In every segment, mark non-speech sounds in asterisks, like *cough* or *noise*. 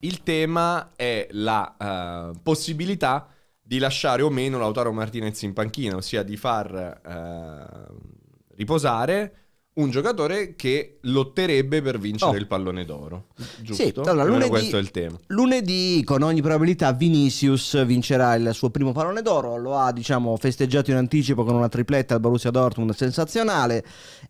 Il tema è la uh, possibilità di lasciare o meno Lautaro Martinez in panchina, ossia di far uh, riposare un giocatore che lotterebbe per vincere oh. il pallone d'oro. Giusto? Sì, allora, lunedì, questo è il tema. Lunedì, con ogni probabilità, Vinicius vincerà il suo primo pallone d'oro. Lo ha, diciamo, festeggiato in anticipo con una tripletta al Borussia Dortmund sensazionale.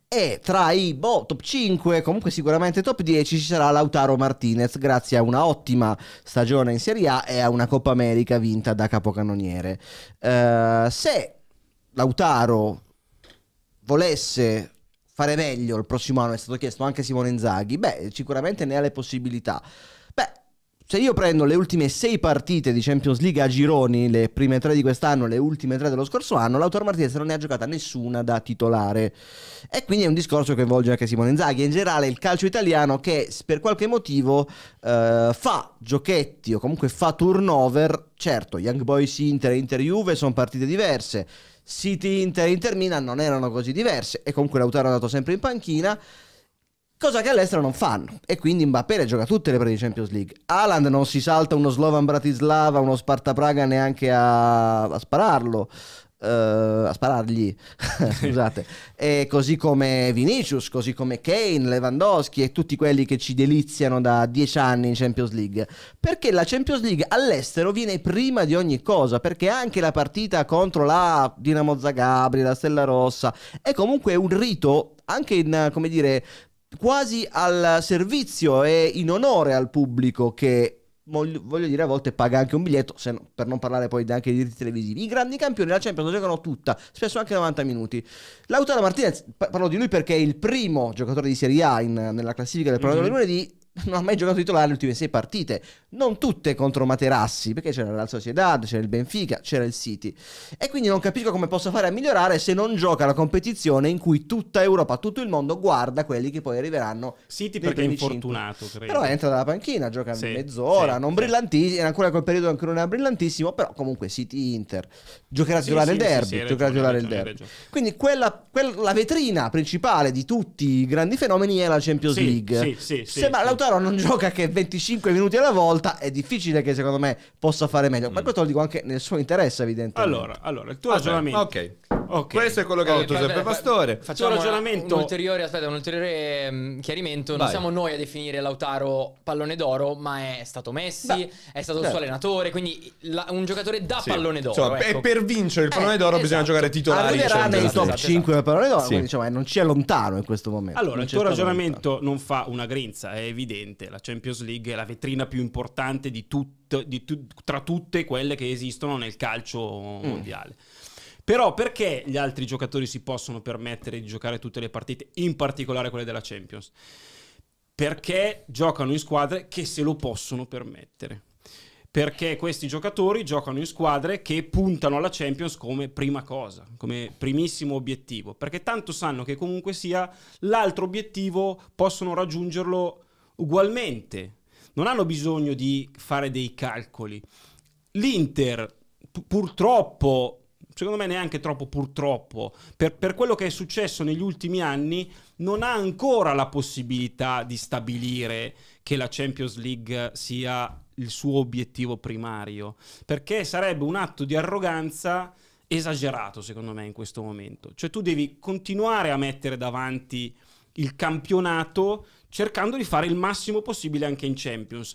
E tra i boh, top 5, comunque sicuramente top 10, ci sarà Lautaro Martinez, grazie a una ottima stagione in Serie A e a una Coppa America vinta da capocannoniere. Uh, se Lautaro volesse fare meglio il prossimo anno, è stato chiesto anche Simone Inzaghi, beh, sicuramente ne ha le possibilità se io prendo le ultime sei partite di Champions League a gironi, le prime tre di quest'anno, le ultime tre dello scorso anno, l'Autor Martinez non ne ha giocata nessuna da titolare. E quindi è un discorso che coinvolge anche Simone Inzaghi. In generale il calcio italiano che per qualche motivo eh, fa giochetti o comunque fa turnover. Certo, Young Boys Inter e Inter Juve sono partite diverse. City Inter e Inter Milan non erano così diverse e comunque l'Autaro è andato sempre in panchina. Cosa che all'estero non fanno. E quindi Mbappé gioca tutte le pre di Champions League. Haaland non si salta uno Slovan Bratislava, uno Sparta Praga neanche a, a spararlo. Uh, a sparargli, *laughs* scusate, e così come Vinicius, così come Kane, Lewandowski e tutti quelli che ci deliziano da dieci anni in Champions League. Perché la Champions League all'estero viene prima di ogni cosa, perché anche la partita contro la Dinamo Zagabria, la Stella Rossa, è comunque un rito anche in, come dire, quasi al servizio e in onore al pubblico che voglio dire a volte paga anche un biglietto no, per non parlare poi anche dei diritti televisivi i grandi campioni la Champions giocano tutta spesso anche 90 minuti Lautaro Martinez parlo di lui perché è il primo giocatore di Serie A in, nella classifica del programma mm-hmm. lunedì non ha mai giocato titolare le ultime sei partite, non tutte contro Materassi, perché c'era la Sociedad, c'era il Benfica, c'era il City. E quindi non capisco come possa fare a migliorare se non gioca la competizione in cui tutta Europa, tutto il mondo guarda quelli che poi arriveranno. City perché è infortunato, credo. Però entra dalla panchina, gioca sì, mezz'ora, sì, non sì. brillantissimo, era ancora quel periodo che non era brillantissimo, però comunque City Inter giocherà a titolare il derby, giocherà a titolare il derby. Quindi quella, quella, la vetrina principale di tutti i grandi fenomeni è la Champions League. Sì, sì, sì, Sembra sì Lautaro non gioca che 25 minuti alla volta, è difficile che secondo me possa fare meglio. Ma mm. questo lo dico anche nel suo interesse, evidentemente. Allora, allora il tuo ragionamento. Ok. Okay. Questo è quello che ha eh, detto Giuseppe Pastore. Facciamo un ragionamento. Un ulteriore, aspetta, un ulteriore um, chiarimento. Vai. Non siamo noi a definire Lautaro pallone d'oro, ma è stato Messi, da. è stato certo. il suo certo. allenatore, quindi la, un giocatore da sì. pallone d'oro. Insomma, ecco. per vincere il eh, pallone d'oro eh, bisogna esatto. giocare titolari. Arriverà cioè, nei top 5 del esatto. pallone d'oro, sì. quindi insomma, non ci è lontano in questo momento. Allora, il tuo ragionamento lontano. non fa una grinza, è evidente. La Champions League è la vetrina più importante di tutti. Di tu, tra tutte quelle che esistono nel calcio mm. mondiale. Mm. Però perché gli altri giocatori si possono permettere di giocare tutte le partite, in particolare quelle della Champions? Perché giocano in squadre che se lo possono permettere. Perché questi giocatori giocano in squadre che puntano alla Champions come prima cosa, come primissimo obiettivo. Perché tanto sanno che comunque sia l'altro obiettivo possono raggiungerlo ugualmente. Non hanno bisogno di fare dei calcoli. L'Inter purtroppo secondo me neanche troppo purtroppo, per, per, quello che è successo negli ultimi anni, non ha ancora la possibilità di stabilire che la Champions League sia il suo obiettivo primario, perché sarebbe un atto di arroganza esagerato secondo me in questo momento. Cioè tu devi continuare a mettere davanti il campionato cercando di fare il massimo possibile anche in Champions,